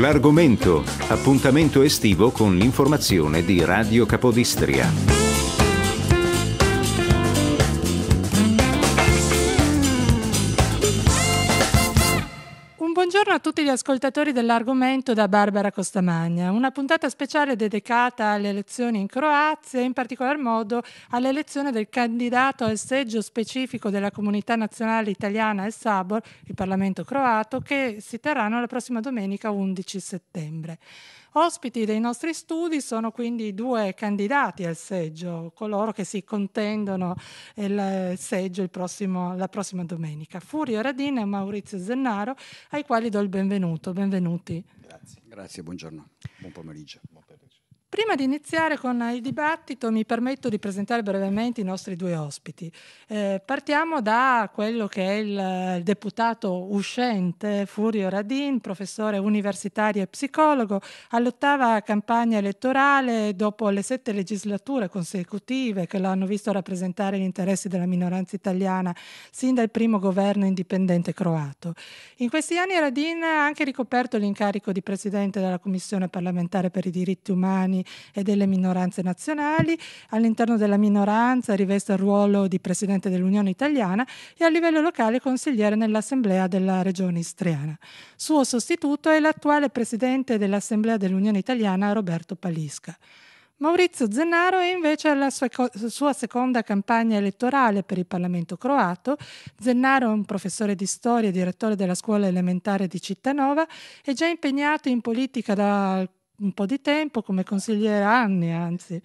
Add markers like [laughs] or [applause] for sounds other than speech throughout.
L'argomento, appuntamento estivo con l'informazione di Radio Capodistria. Buongiorno a tutti gli ascoltatori dell'argomento da Barbara Costamagna, una puntata speciale dedicata alle elezioni in Croazia e in particolar modo all'elezione del candidato al seggio specifico della comunità nazionale italiana e Sabor, il Parlamento croato, che si terranno la prossima domenica 11 settembre. Ospiti dei nostri studi sono quindi due candidati al seggio, coloro che si contendono il seggio il prossimo, la prossima domenica, Furio Radin e Maurizio Zennaro, ai quali do il benvenuto. Benvenuti. Grazie, grazie buongiorno, buon pomeriggio. Prima di iniziare con il dibattito mi permetto di presentare brevemente i nostri due ospiti. Eh, partiamo da quello che è il, il, deputato uscente Furio Radin, professore universitario e psicologo, all'ottava campagna elettorale dopo le sette legislature consecutive che l'hanno visto rappresentare gli interessi della minoranza italiana sin dal primo governo indipendente croato. In questi anni Radin ha anche ricoperto l'incarico di presidente della Commissione parlamentare per i diritti umani e delle minoranze nazionali, all'interno della minoranza riveste il ruolo di Presidente dell'Unione Italiana e a livello locale consigliere nell'Assemblea della Regione Istriana. Suo sostituto è l'attuale Presidente dell'Assemblea dell'Unione Italiana Roberto Palisca. Maurizio Zennaro è invece alla sua, sua, seconda campagna elettorale per il Parlamento croato. Zennaro è un professore di storia e direttore della scuola elementare di Cittanova, è già impegnato in politica da alcuni un po' di tempo come consigliera, anni anzi,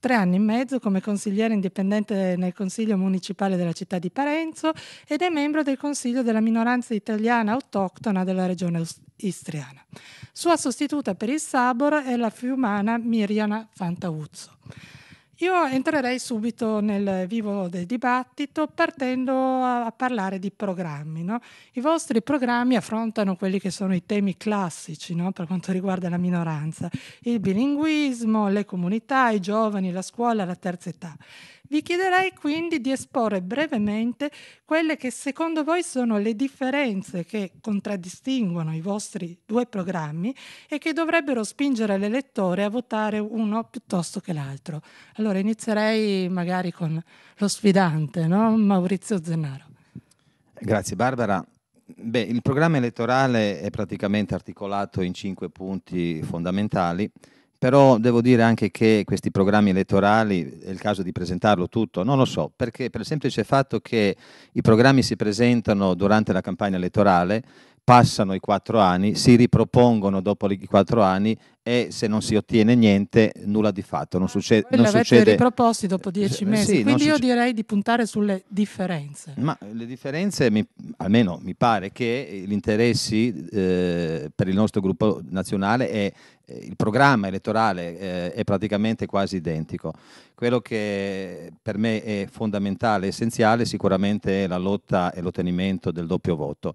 tre anni e mezzo come consigliere indipendente nel Consiglio Municipale della città di Parenzo ed è membro del Consiglio della minoranza italiana autoctona della regione istriana. Sua sostituta per il Sabor è la fiumana Miriana Fantauzzo. Io entrerei subito nel vivo del dibattito partendo a, a parlare di programmi. No? I vostri programmi affrontano quelli che sono i temi classici no? per quanto riguarda la minoranza, il bilinguismo, le comunità, i giovani, la scuola, la terza età. Vi chiederei quindi di esporre brevemente quelle che secondo voi sono le differenze che contraddistinguono i vostri due programmi e che dovrebbero spingere l'elettore a votare uno piuttosto che l'altro. Allora inizierei magari con lo sfidante, no? Maurizio Zennaro. Grazie Barbara. Beh, il programma elettorale è praticamente articolato in cinque punti fondamentali però devo dire anche che questi programmi elettorali è il caso di presentarlo tutto, non lo so, perché per il semplice fatto che i programmi si presentano durante la campagna elettorale, passano i quattro anni, si ripropongono dopo i quattro anni e se non si ottiene niente, nulla di fatto, non succede... Quello non succede... riproposti dopo dieci eh, mesi, sì, quindi io succe... direi di puntare sulle differenze. Ma le differenze, mi, almeno mi pare che gli interessi eh, per il nostro gruppo nazionale e eh, il programma elettorale eh, è praticamente quasi identico. Quello che per me è fondamentale, essenziale, sicuramente è la lotta e l'ottenimento del doppio voto.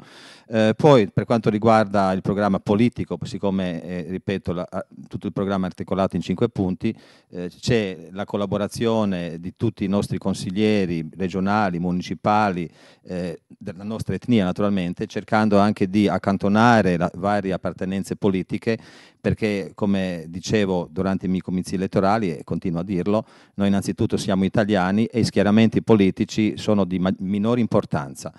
Eh, poi, per quanto riguarda il programma politico, siccome, eh, ripeto, la, tutto il programma è articolato in cinque punti, eh, c'è la collaborazione di tutti i nostri consiglieri regionali, municipali, eh, della nostra etnia naturalmente, cercando anche di accantonare la, varie appartenenze politiche, perché come dicevo durante i miei comizi elettorali, e continuo a dirlo, noi innanzitutto siamo italiani e i schieramenti politici sono di minore importanza.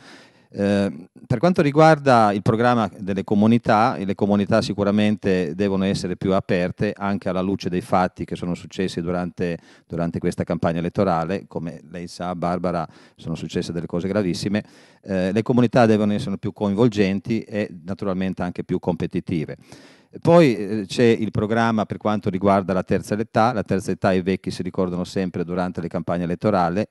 Ehm, per quanto riguarda il programma delle comunità, le comunità sicuramente devono essere più aperte anche alla luce dei fatti che sono successi durante, durante questa campagna elettorale, come lei sa Barbara sono successe delle cose gravissime, eh, le comunità devono essere più coinvolgenti e naturalmente anche più competitive. Poi eh, c'è il programma per quanto riguarda la terza età, la terza età i vecchi si ricordano sempre durante le campagne elettorali,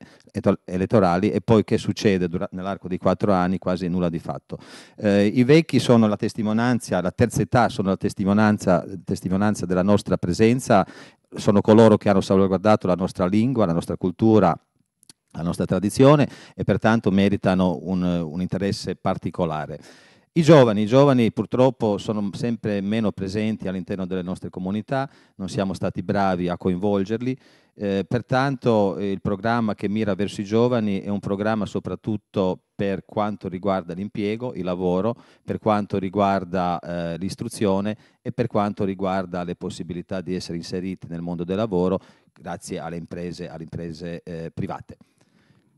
elettorali e poi che succede nell'arco dei quattro anni quasi nulla di fatto. Eh, I vecchi sono la testimonianza, la terza età sono la testimonianza, testimonianza della nostra presenza, sono coloro che hanno salvaguardato la nostra lingua, la nostra cultura, la nostra tradizione e pertanto meritano un, un interesse particolare. I giovani, i giovani purtroppo sono sempre meno presenti all'interno delle nostre comunità, non siamo stati bravi a coinvolgerli, eh, pertanto eh, il programma che mira verso i giovani è un programma soprattutto per quanto riguarda l'impiego, il lavoro, per quanto riguarda eh, l'istruzione e per quanto riguarda le possibilità di essere inseriti nel mondo del lavoro grazie alle imprese, alle imprese eh, private.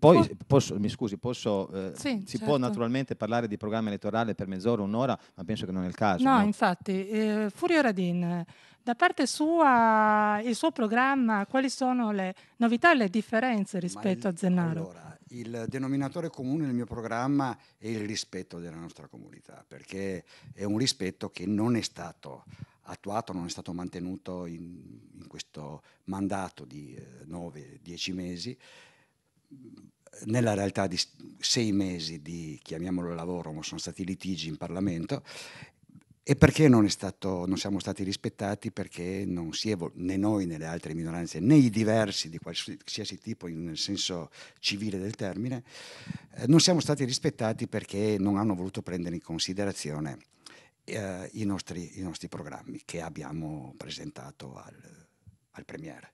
Poi, posso, mi scusi, posso, eh, sì, si certo. può naturalmente parlare di programma elettorale per mezz'ora, un'ora, ma penso che non è il caso. No, no? infatti, eh, Furio Radin, da parte sua, il suo programma, quali sono le novità e le differenze rispetto il, a Zennaro? Allora, il denominatore comune nel mio programma è il rispetto della nostra comunità, perché è un rispetto che non è stato attuato, non è stato mantenuto in, in questo mandato di eh, 9-10 mesi nella realtà di sei mesi di, chiamiamolo lavoro, ma sono stati litigi in Parlamento e perché non, stato, non, siamo stati rispettati? Perché non si evol- né noi né le altre minoranze, né i diversi di qualsiasi tipo nel senso civile del termine, eh, non siamo stati rispettati perché non hanno voluto prendere in considerazione eh, i, nostri, i, nostri, programmi che abbiamo presentato al, al Premier.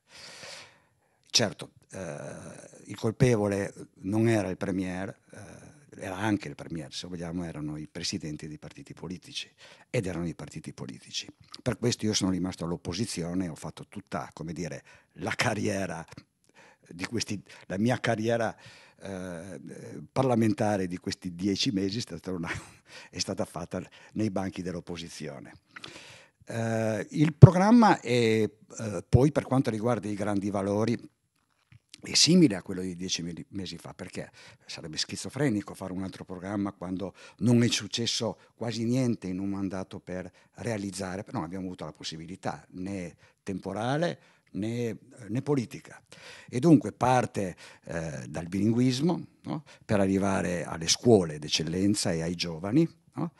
Certo, eh, il colpevole non era il Premier, eh, era anche il Premier, se vogliamo, erano i presidenti dei partiti politici ed erano i partiti politici. Per questo io sono rimasto all'opposizione, ho fatto tutta, come dire, la carriera di questi, la mia carriera eh, parlamentare di questi dieci mesi è stata, una, [laughs] è stata fatta nei banchi dell'opposizione. Eh, il programma è eh, poi per quanto riguarda i grandi valori è simile a quello di dieci mesi fa, perché sarebbe schizofrenico fare un altro programma quando non è successo quasi niente in un mandato per realizzare, però non abbiamo avuto la possibilità né temporale né, né politica. E dunque parte eh, dal bilinguismo no? per arrivare alle scuole d'eccellenza e ai giovani. No?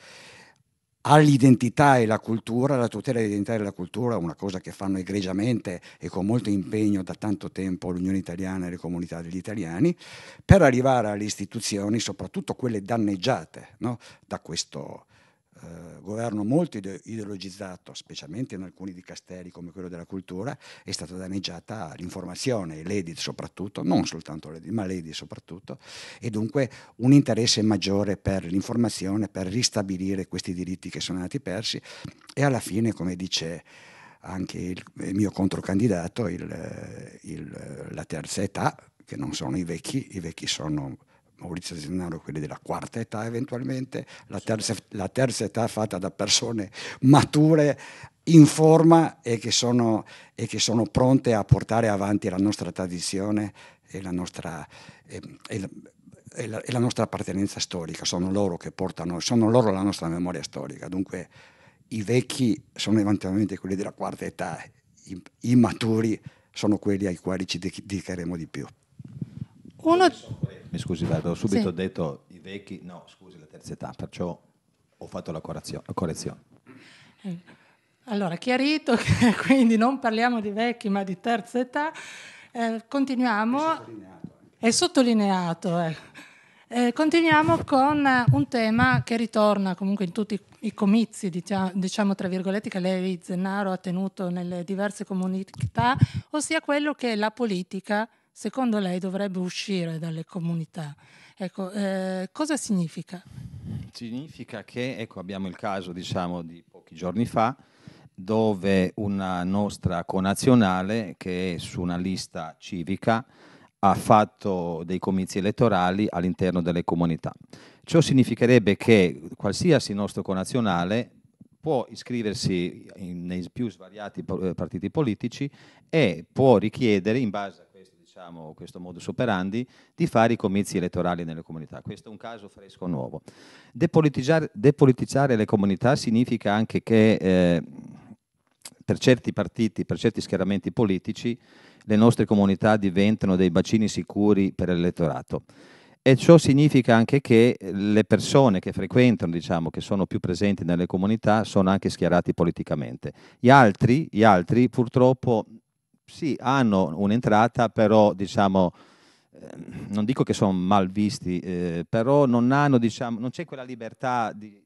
all'identità e la cultura, la tutela dell'identità e della cultura, una cosa che fanno egregiamente e con molto impegno da tanto tempo l'Unione Italiana e le comunità degli italiani, per arrivare alle istituzioni, soprattutto quelle danneggiate no? da questo eh, governo molto ideologizzato, specialmente in alcuni di Castelli come quello della cultura, è stata danneggiata l'informazione, l'edit soprattutto, non soltanto l'edit, ma l'edit soprattutto, e dunque un interesse maggiore per l'informazione, per ristabilire questi diritti che sono andati persi e alla fine, come dice anche il, il mio controcandidato, il, il, la terza età, che non sono i vecchi, i vecchi sono Maurizio Zinaro, quelli della quarta età eventualmente, la terza, la terza età fatta da persone mature, in forma e che, sono, e che sono pronte a portare avanti la nostra tradizione e la nostra... E, e e la, e la, nostra appartenenza storica, sono loro che portano, sono loro la nostra memoria storica. Dunque i vecchi sono eventualmente quelli della quarta età, i, i maturi sono quelli ai quali ci dedicheremo di più. Uno mi scusi, vado subito sì. detto i vecchi, no, scusi, la terza età, perciò ho fatto la correzione. Eh, allora, chiarito [laughs] che quindi non parliamo di vecchi ma di terza età, eh, continuiamo. È sottolineato. È sottolineato eh. Eh, continuiamo con eh, un tema che ritorna comunque in tutti i comizi, diciamo, tra virgolette, che lei Zennaro ha tenuto nelle diverse comunità, ossia quello che è la politica secondo lei dovrebbe uscire dalle comunità. Ecco, eh, cosa significa? Significa che ecco, abbiamo il caso diciamo, di pochi giorni fa dove una nostra conazionale che è su una lista civica ha fatto dei comizi elettorali all'interno delle comunità. Ciò significherebbe che qualsiasi nostro conazionale può iscriversi in, nei più svariati eh, partiti politici e può richiedere, in base a diciamo, questo modus operandi di fare i comizi elettorali nelle comunità. Questo è un caso fresco nuovo. Depolitizzare, depolitizzare le comunità significa anche che eh, per certi partiti, per certi schieramenti politici, le nostre comunità diventano dei bacini sicuri per l'elettorato. E ciò significa anche che le persone che frequentano, diciamo, che sono più presenti nelle comunità, sono anche schierati politicamente. Gli altri, gli altri purtroppo sì, hanno un'entrata, però diciamo, eh, non dico che sono mal visti, eh, però non hanno, diciamo, non c'è quella libertà di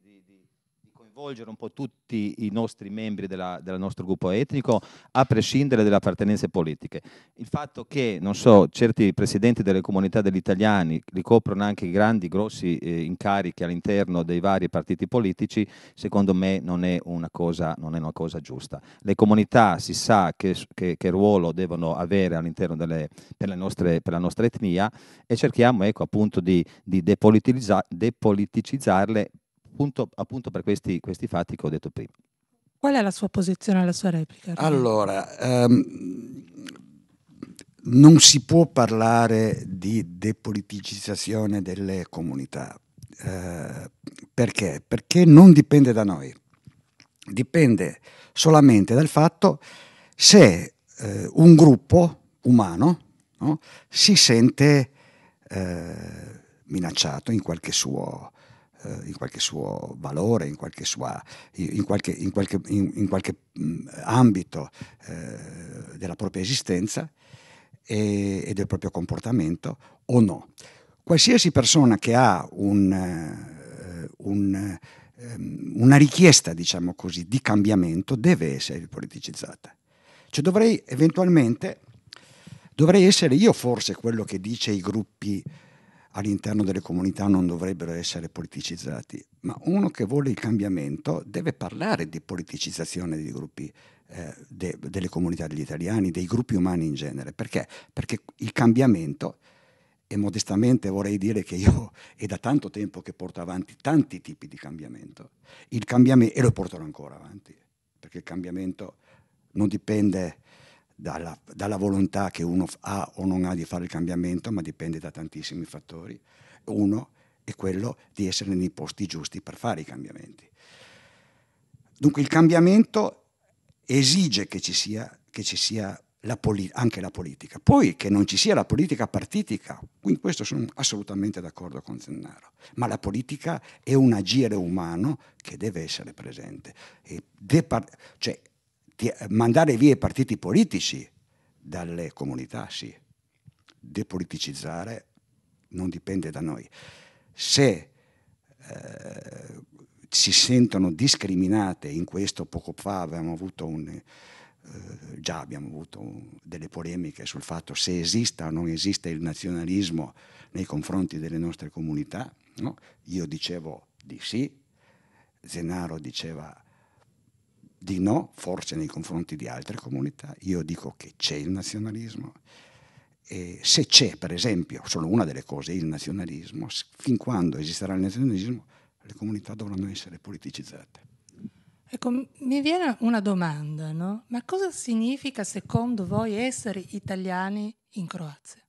coinvolgere un po' tutti i nostri membri della, del nostro gruppo etnico, a prescindere dalle appartenenze politiche. Il fatto che, non so, certi presidenti delle comunità degli italiani ricoprono anche grandi, grossi eh, incarichi all'interno dei vari partiti politici, secondo me non è una cosa, è una cosa giusta. Le comunità si sa che, che, che ruolo devono avere all'interno delle, per, nostre, per, la nostra etnia e cerchiamo ecco, appunto di, di depoliticizzarle appunto, appunto per questi, questi, fatti che ho detto prima. Qual è la sua posizione alla sua replica? Allora, um, non si può parlare di depoliticizzazione delle comunità. Eh, perché? Perché non dipende da noi, dipende solamente dal fatto se eh, un gruppo umano no, si sente eh, minacciato in qualche suo eh, in qualche suo valore, in qualche, sua, in qualche, in qualche, in, qualche mm, ambito eh, della propria esistenza e, e, del proprio comportamento o no. Qualsiasi persona che ha un, eh, un, ehm, una richiesta, diciamo così, di cambiamento deve essere politicizzata. Cioè dovrei eventualmente, dovrei essere io forse quello che dice i gruppi all'interno delle comunità non dovrebbero essere politicizzati, ma uno che vuole il cambiamento deve parlare di politicizzazione dei gruppi, eh, de, delle comunità degli italiani, dei gruppi umani in genere. Perché? Perché il cambiamento, e modestamente vorrei dire che io è da tanto tempo che porto avanti tanti tipi di cambiamento, cambiamento e lo porterò ancora avanti, perché il cambiamento non dipende dalla, dalla, volontà che uno ha o non ha di fare il cambiamento, ma dipende da tantissimi fattori. Uno è quello di essere nei posti giusti per fare i cambiamenti. Dunque il cambiamento esige che ci sia, che ci sia la poli- anche la politica. Poi che non ci sia la politica partitica, in questo sono assolutamente d'accordo con Zennaro, ma la politica è un agire umano che deve essere presente. Depar- cioè, mandare via i partiti politici dalle comunità, sì. Depoliticizzare non dipende da noi. Se eh, si sentono discriminate in questo, poco fa abbiamo avuto un, eh, già abbiamo avuto un, delle polemiche sul fatto se esista o non esiste il nazionalismo nei confronti delle nostre comunità. No? Io dicevo di sì, Zenaro diceva di no forse nei confronti di altre comunità, io dico che c'è il nazionalismo. E se c'è, per esempio, solo una delle cose, il nazionalismo, fin quando esisterà il nazionalismo, le comunità dovranno essere politicizzate. Ecco, mi viene una domanda, no? Ma cosa significa secondo voi essere italiani in Croazia?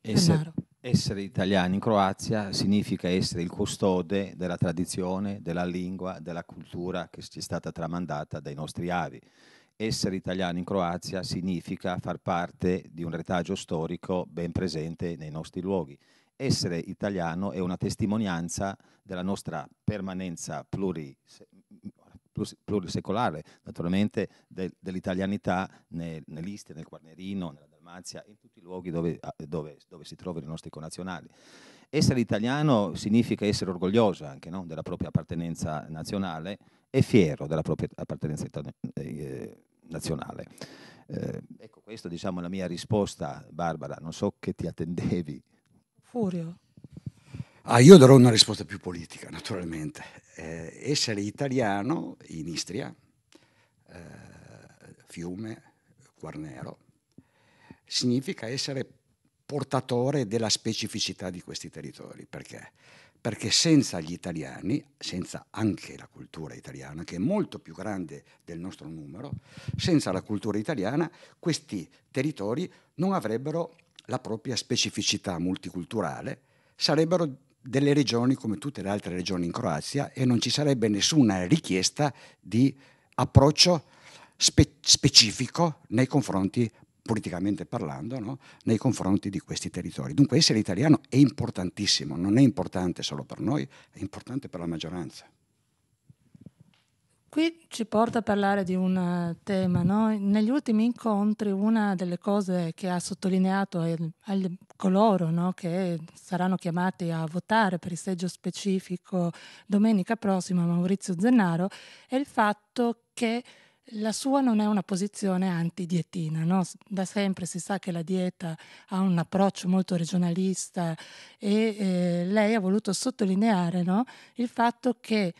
Essere, essere italiani in Croazia significa essere il custode della tradizione, della lingua, della cultura che ci è stata tramandata dai nostri avi. Essere italiani in Croazia significa far parte di un retaggio storico ben presente nei nostri luoghi. Essere italiano è una testimonianza della nostra permanenza plurisecolare, naturalmente dell'italianità nell'Istria, nel Quarnerino, nella Dalmazia, in tutti i luoghi dove, dove, dove si trovano i nostri connazionali. Essere italiano significa essere orgoglioso anche no? della propria appartenenza nazionale e fiero della propria appartenenza eh, nazionale. Eh, ecco, questa diciamo la mia risposta, Barbara. Non so che ti attendevi. Furio. Ah, io darò una risposta più politica, naturalmente. Eh, essere italiano in Istria, eh, Fiume, Quarnero, significa essere portatore della specificità di questi territori. Perché? Perché senza gli italiani, senza anche la cultura italiana, che è molto più grande del nostro numero, senza la cultura italiana questi territori non avrebbero la propria specificità multiculturale, sarebbero delle regioni come tutte le altre regioni in Croazia e non ci sarebbe nessuna richiesta di approccio spe- specifico nei confronti politicamente parlando, no? nei confronti di questi territori. Dunque essere italiano è importantissimo, non è importante solo per noi, è importante per la maggioranza. Qui ci porta a parlare di un eh, tema. No? Negli ultimi incontri una delle cose che ha sottolineato a coloro no? che saranno chiamati a votare per il seggio specifico domenica prossima, Maurizio Zennaro, è il fatto che la sua non è una posizione antidietina, no? da sempre si sa che la dieta ha un approccio molto regionalista e eh, lei ha voluto sottolineare no? il fatto che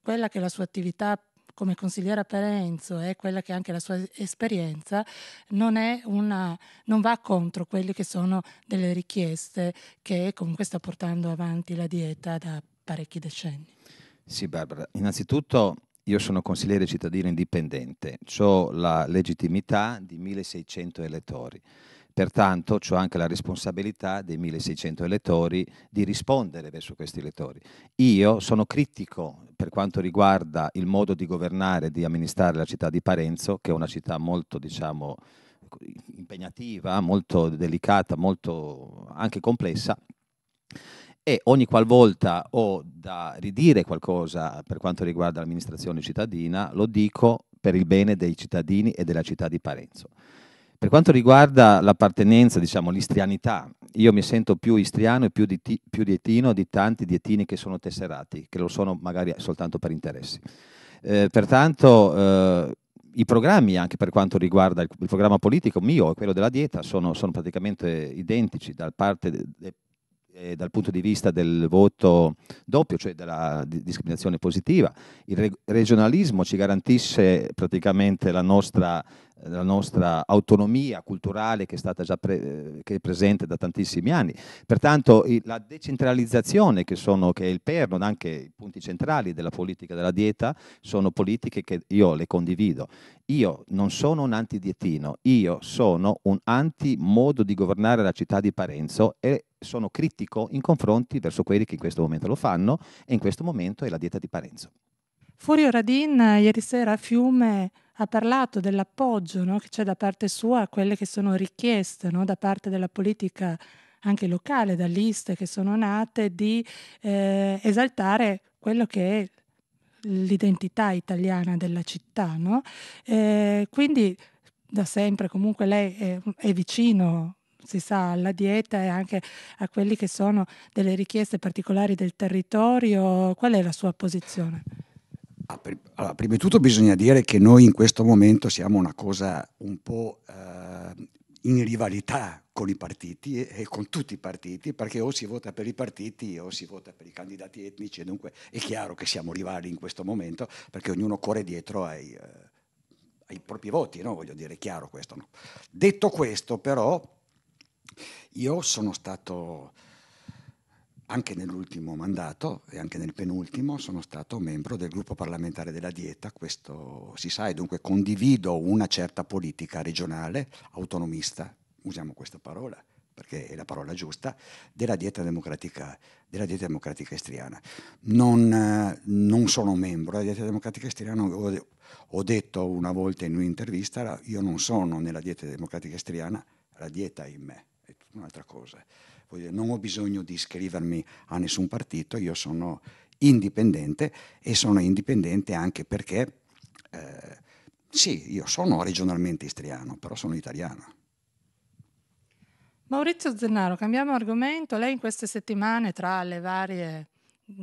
quella che è la sua attività come consigliera per Enzo e quella che è anche la sua esperienza, non, una, non, va contro quelle che sono delle richieste che comunque sta portando avanti la dieta da parecchi decenni. Sì, Barbara, innanzitutto io sono consigliere cittadino indipendente, ho la legittimità di 1600 elettori, pertanto ho anche la responsabilità dei 1600 elettori di rispondere verso questi elettori. Io sono critico per quanto riguarda il modo di governare e di amministrare la città di Parenzo, che è una città molto, diciamo, impegnativa, molto delicata, molto anche complessa e ogni qualvolta ho da ridire qualcosa per quanto riguarda l'amministrazione cittadina, lo dico per il bene dei cittadini e della città di Parenzo. Per quanto riguarda l'appartenenza, diciamo l'istrianità, io mi sento più istriano e più, di, più dietino di tanti dietini che sono tesserati, che lo sono magari soltanto per interessi. Eh, pertanto eh, i programmi, anche per quanto riguarda il, il programma politico mio e quello della dieta, sono, sono praticamente identici da parte de, de, eh, dal punto di vista del voto doppio, cioè della discriminazione positiva. Il re- regionalismo ci garantisce praticamente la nostra la nostra autonomia culturale che è stata già pre eh, che è presente da tantissimi anni. Pertanto la decentralizzazione che, sono, che è il perno, anche i punti centrali della politica della dieta, sono politiche che io le condivido. Io non sono un antidietino, io sono un anti-modo di governare la città di Parenzo e sono critico in confronti verso quelli che in questo momento lo fanno e in questo momento è la dieta di Parenzo. Furio Radin ieri sera a Fiume ha parlato dell'appoggio no, che c'è da parte sua a quelle che sono richieste no, da parte della politica anche locale, da liste che sono nate, di eh, esaltare quello che è l'identità italiana della città. No? Eh, quindi da sempre comunque lei è, è vicino si sa, alla dieta e anche a quelle che sono delle richieste particolari del territorio. Qual è la sua posizione? Ah, per, allora, prima di tutto bisogna dire che noi in questo momento siamo una cosa un po' eh, in rivalità con i partiti e con tutti i partiti, perché o si vota per i partiti o si vota per i candidati etnici, e dunque è chiaro che siamo rivali in questo momento, perché ognuno corre dietro ai, eh, ai propri voti, no? voglio dire, è chiaro questo. No? Detto questo, però, io sono stato anche nell'ultimo mandato e anche nel penultimo sono stato membro del gruppo parlamentare della dieta, questo si sa e dunque condivido una certa politica regionale autonomista, usiamo questa parola perché è la parola giusta, della dieta democratica, della dieta democratica estriana. Non, non sono membro della dieta democratica istriana, ho, detto una volta in un'intervista, io non sono nella dieta democratica istriana, la dieta è in me, è un'altra cosa non ho bisogno di iscrivermi a nessun partito, io sono indipendente e sono indipendente anche perché, eh, sì, io sono regionalmente istriano, però sono italiano. Maurizio Zennaro, cambiamo argomento. Lei in queste settimane, tra le varie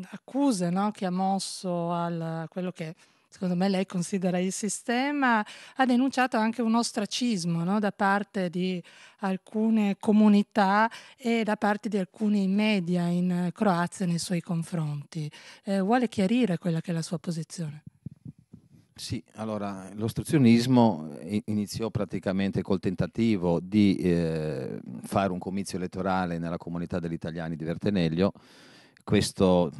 accuse no, che ha mosso a quello che secondo me lei considera il sistema, ha denunciato anche un ostracismo no? da parte di alcune comunità e da parte di alcuni media in Croazia nei suoi confronti. Eh, vuole chiarire quella che è la sua posizione? Sì, allora l'ostruzionismo iniziò praticamente col tentativo di eh, fare un comizio elettorale nella comunità degli italiani di Verteneglio. Questo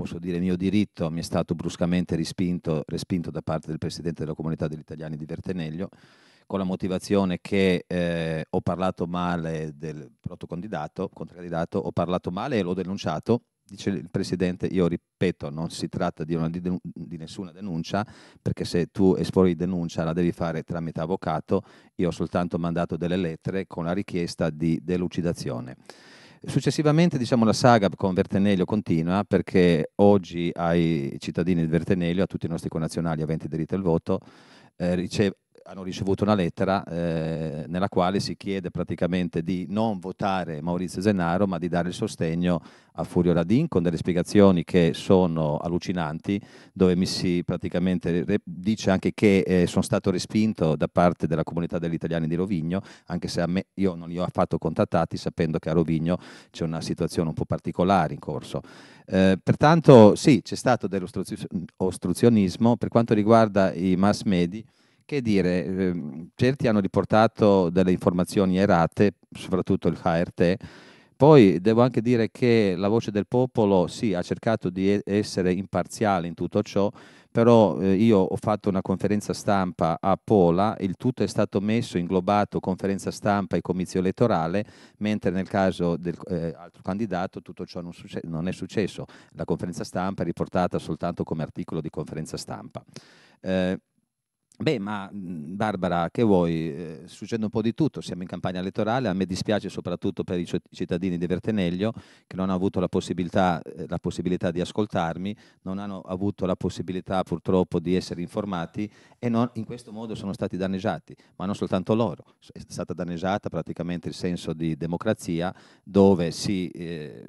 posso dire mio diritto, mi è stato bruscamente respinto, respinto da parte del Presidente della Comunità degli Italiani di Verteneglio con la motivazione che eh, ho parlato male del protocandidato, controcandidato, ho parlato male e l'ho denunciato. Dice il Presidente, io ripeto, non si tratta di, una, di, di nessuna denuncia, perché se tu esponi denuncia la devi fare tramite avvocato, io ho soltanto mandato delle lettere con la richiesta di delucidazione. Successivamente diciamo, la saga con Vertenelio continua perché oggi ai cittadini di Vertenelio, a tutti i nostri connazionali aventi diritto al voto, eh, riceve, hanno ricevuto una lettera eh, nella quale si chiede praticamente di non votare Maurizio Zenaro ma di dare il sostegno a Furio Radin con delle spiegazioni che sono allucinanti dove mi si praticamente dice anche che eh, sono stato respinto da parte della comunità degli italiani di Rovigno anche se a me io non li ho affatto contattati sapendo che a Rovigno c'è una situazione un po' particolare in corso. Eh, pertanto sì, c'è stato dell'ostruzionismo per quanto riguarda i mass media che dire, ehm, certi hanno riportato delle informazioni errate, soprattutto il HRT, poi devo anche dire che la voce del popolo sì, ha cercato di essere imparziale in tutto ciò, però eh, io ho fatto una conferenza stampa a Pola, il tutto è stato messo, inglobato conferenza stampa e comizio elettorale, mentre nel caso dell'altro eh, candidato tutto ciò non, succe- non, è successo. La conferenza stampa è riportata soltanto come articolo di conferenza stampa. Eh, Beh, ma mhmm, Barbara, che vuoi? Eh, succede un po' di tutto, siamo in campagna elettorale, a me dispiace soprattutto per i cittadini di Verteneglio che non hanno avuto la possibilità, eh, la possibilità di ascoltarmi, non hanno avuto la possibilità purtroppo di essere informati e non- in questo modo sono stati danneggiati, ma non soltanto loro, è stata danneggiata praticamente il senso di democrazia dove si... eh,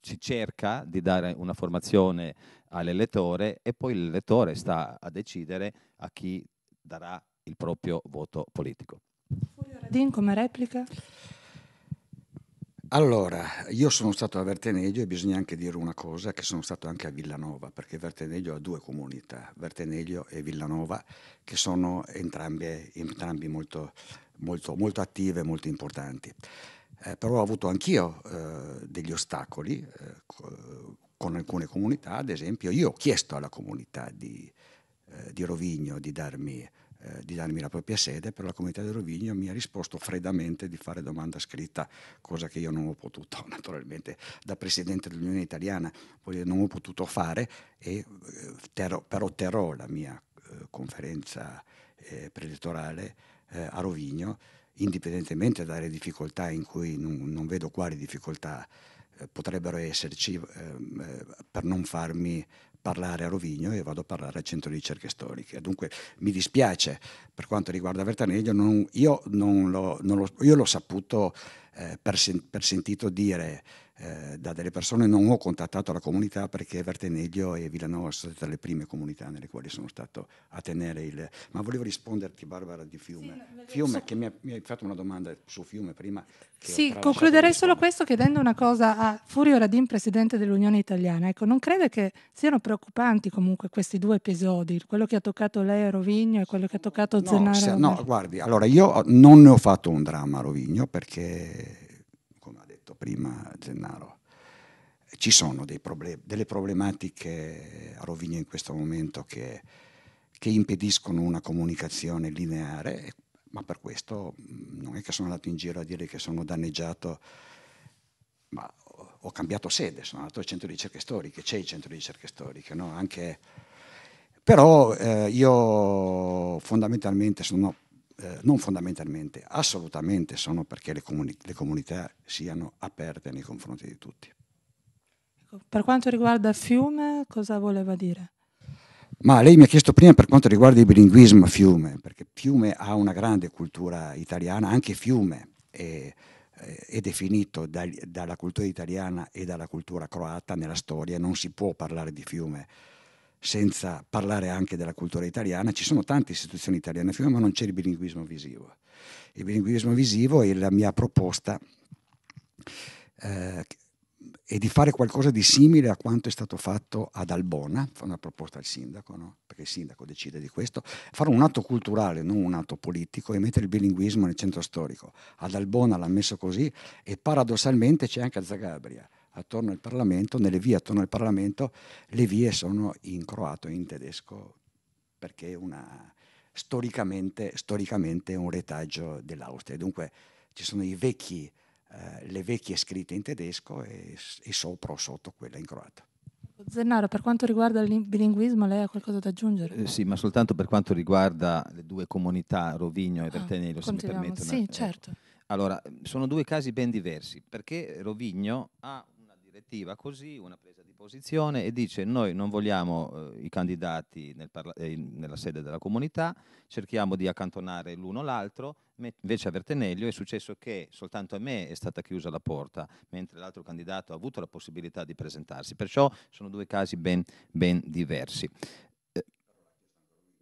si cerca di dare una formazione all'elettore e poi l'elettore sta a decidere a chi darà il proprio voto politico. Furio Radin come replica. Allora, io sono stato a Verteneggio e bisogna anche dire una cosa, che sono stato anche a Villanova, perché Verteneggio ha due comunità, Verteneggio e Villanova, che sono entrambe, entrambi molto, molto, molto attive e molto importanti eh, però ho avuto anch'io eh, degli ostacoli eh, con alcune comunità, ad esempio io ho chiesto alla comunità di, eh, di Rovigno di darmi, eh, di darmi, la propria sede, però la comunità di Rovigno mi ha risposto freddamente di fare domanda scritta, cosa che io non ho potuto [laughs] naturalmente da Presidente dell'Unione Italiana, non ho potuto fare, e, eh, terrò, però terrò la mia conferenza prelettorale a Rovigno indipendentemente dalle difficoltà in cui non, non vedo quali difficoltà eh, potrebbero esserci ehm, eh, per non farmi parlare a Rovigno e vado a parlare al centro di ricerche storiche. Dunque mi dispiace per quanto riguarda Vertaneglio, non, io, non l'ho, l'ho, io, l'ho, saputo eh, per, sen, per, sentito dire eh, da delle persone, non ho contattato la comunità perché Verteneglio e Villanova sono state le prime comunità nelle quali sono stato a tenere il... Ma volevo risponderti Barbara di Fiume, sì, Fiume so... che mi, ha, mi hai fatto una domanda su Fiume prima. Sì, concluderei solo questo chiedendo una cosa a Furio Radin, Presidente dell'Unione Italiana. Ecco, non crede che siano preoccupanti comunque questi due episodi, quello che ha toccato lei a Rovigno e quello che ha toccato no, Zenara? Se, no, guardi, allora io non ne ho fatto un dramma a Rovigno perché prima Gennaro. Ci sono dei problem- delle problematiche a Rovigne in questo momento che, che impediscono una comunicazione lineare, ma per questo non è che sono andato in giro a dire che sono danneggiato, ma ho cambiato sede, sono andato al centro di ricerche storiche, c'è il centro di ricerche storiche, no? Anche, però eh, io fondamentalmente sono eh, non fondamentalmente, assolutamente sono perché le, comuni- le comunità siano aperte nei confronti di tutti. Ecco, per quanto riguarda Fiume, cosa voleva dire? Ma lei mi ha chiesto prima per quanto riguarda il bilinguismo Fiume, perché Fiume ha una grande cultura italiana, anche Fiume è, è definito da, dalla cultura italiana e dalla cultura croata nella storia, non si può parlare di Fiume senza parlare anche della cultura italiana, ci sono tante istituzioni italiane a Fiume, ma non c'è il bilinguismo visivo. Il bilinguismo visivo è la mia proposta eh, è di fare qualcosa di simile a quanto è stato fatto ad Albona, fa una proposta al sindaco, no? perché il sindaco decide di questo, fare un atto culturale, non un atto politico, e mettere il bilinguismo nel centro storico. Ad Albona l'ha messo così e paradossalmente c'è anche a Zagabria attorno al Parlamento, nelle vie attorno al Parlamento, le vie sono in croato e in tedesco perché è una, storicamente, storicamente un retaggio dell'Austria. Dunque ci sono vecchi, eh, le vecchie scritte in tedesco e, e sopra o sotto quella in croato. Zennaro, per quanto riguarda il bilinguismo, lei ha qualcosa da aggiungere? Eh, sì, ma soltanto per quanto riguarda le due comunità, Rovigno e Vertenello, ah, se mi ah, permettono. Sì, certo. allora, sono due casi ben diversi, perché Rovigno ha direttiva così, una presa di posizione e dice noi non vogliamo eh, i candidati nel eh, nella sede della comunità, cerchiamo di accantonare l'uno l'altro, invece a Verteneglio è successo che soltanto a me è stata chiusa la porta, mentre l'altro candidato ha avuto la possibilità di presentarsi, perciò sono due casi ben, ben diversi. Eh,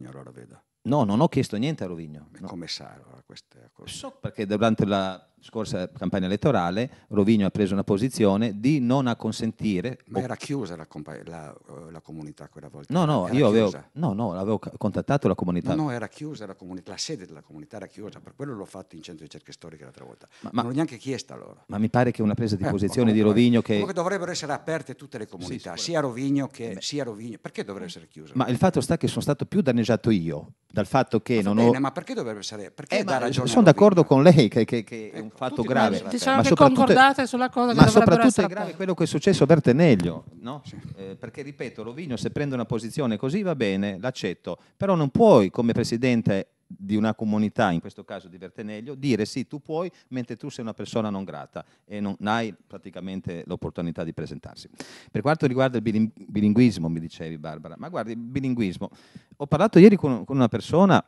allora veda. No, non ho chiesto niente a Rovigno. No. Come sa allora queste cose? So perché durante la scorsa campagna elettorale Rovigno ha preso una posizione di non acconsentire... Ma era chiusa la, la, eh, la comunità quella volta? No, no, era io avevo, no, no, avevo, contattato la comunità. No, no era chiusa la, la sede della comunità era chiusa, per quello l'ho fatto in centro di ricerche storiche l'altra volta. Ma, ma, non l'ho neanche chiesta allora. Ma mi pare che una presa di eh, posizione di Rovigno che... Comunque dovrebbero essere aperte tutte le comunità, sì, sia Rovigno che... Beh. Sia Rovigno. Perché dovrebbero essere chiusa? Ma il fatto sta che sono stato più danneggiato io dal fatto che ma non bene, ho... Ma perché dovrebbe essere... Perché eh, dà ragione sono d'accordo con lei che, che, che eh, un fatto Tutti grave. Ci sono anche concordate sulla cosa che Ma soprattutto è grave quello che è successo a Berteneglio, no? sì. eh, perché ripeto, Rovigno se prende una posizione così va bene, l'accetto, però non puoi come presidente di una comunità, in questo caso di Berteneglio, dire sì, tu puoi, mentre tu sei una persona non grata e non hai praticamente l'opportunità di presentarsi. Per quanto riguarda il bilinguismo, mi dicevi Barbara, ma guardi, il bilinguismo, ho parlato ieri con una persona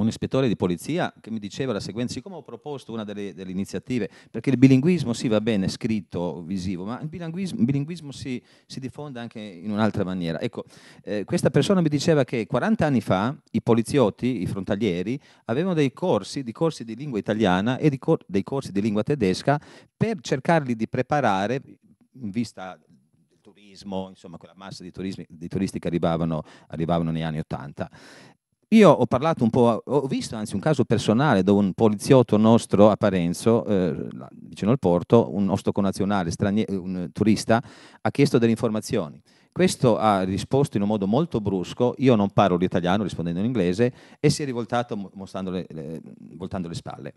un ispettore di polizia che mi diceva la seguente, siccome ho proposto una delle, delle iniziative, perché il bilinguismo sì va bene, scritto, visivo, ma il bilinguismo, il bilinguismo si, si, diffonde anche in un'altra maniera. Ecco, eh, questa persona mi diceva che 40 anni fa i poliziotti, i frontalieri, avevano dei corsi, dei corsi di lingua italiana e cor- dei corsi di lingua tedesca per cercarli di preparare in vista turismo, insomma quella massa di, turismi, di turisti che arrivavano, arrivavano negli anni Ottanta. Io ho parlato un po', ho visto anzi un caso personale dove un poliziotto nostro a Parenzo, eh, vicino al porto, un nostro connazionale, un turista, ha chiesto delle informazioni. Questo ha risposto in un modo molto brusco, io non parlo l'italiano rispondendo in inglese, e si è rivoltato le, le, voltando le spalle.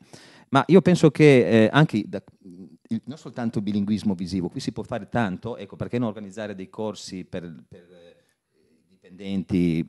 Ma io penso che eh, anche da, il, non soltanto il bilinguismo visivo, qui si può fare tanto, ecco perché non organizzare dei corsi per, per eh, dipendenti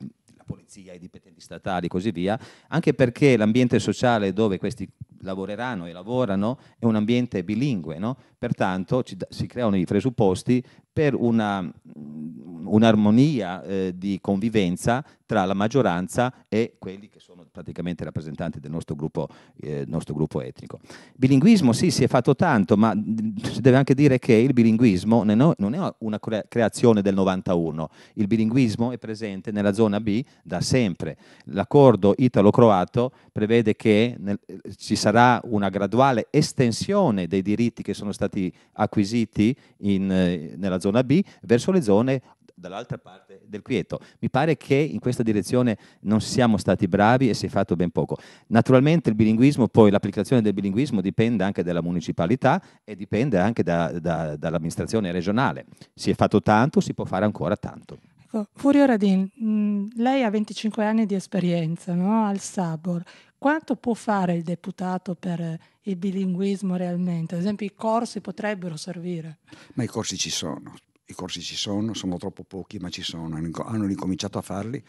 polizia, i dipendenti statali e così via, anche perché l'ambiente sociale dove questi lavoreranno e lavorano è un ambiente bilingue, no? pertanto ci, si creano i presupposti per una, mm, un'armonia eh, di convivenza tra la maggioranza e quelli che sono praticamente rappresentanti del nostro gruppo, eh, nostro gruppo etnico. Bilinguismo sì, si è fatto tanto, ma si deve anche dire che il bilinguismo non è una creazione del 91, il bilinguismo è presente nella zona B da sempre. L'accordo italo-croato prevede che nel, ci sarà una graduale estensione dei diritti che sono stati acquisiti in, eh, nella zona B verso le zone dall'altra parte del quieto. Mi pare che in questa direzione non siamo stati bravi e si è fatto ben poco. Naturalmente il bilinguismo, poi l'applicazione del bilinguismo dipende anche dalla municipalità e dipende anche da, da, dall'amministrazione regionale. Si è fatto tanto, si può fare ancora tanto. Ecco, Furio Radin, mh, lei ha 25 anni di esperienza no? al Sabor. Quanto può fare il deputato per il bilinguismo realmente? Ad esempio i corsi potrebbero servire? Ma i corsi ci sono, i corsi ci sono, sono troppo pochi ma ci sono, hanno ricominciato a farli,